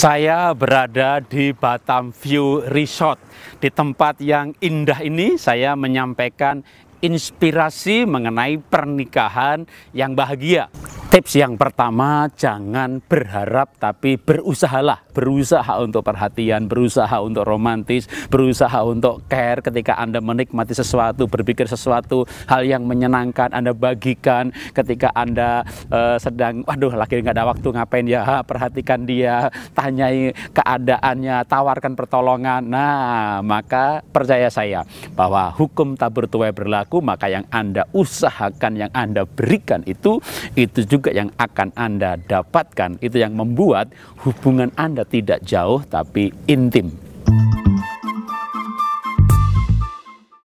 Saya berada di Batam View Resort. Di tempat yang indah ini saya menyampaikan inspirasi mengenai pernikahan yang bahagia. Tips yang pertama, jangan berharap tapi berusahalah. Berusaha untuk perhatian, berusaha untuk romantis, berusaha untuk care ketika Anda menikmati sesuatu, berpikir sesuatu, hal yang menyenangkan Anda bagikan ketika Anda uh, sedang, waduh lagi nggak ada waktu ngapain ya, perhatikan dia, tanyai keadaannya, tawarkan pertolongan. Nah, maka percaya saya bahwa hukum tabur tuai berlaku, maka yang Anda usahakan, yang Anda berikan itu, itu juga juga yang akan Anda dapatkan. Itu yang membuat hubungan Anda tidak jauh tapi intim.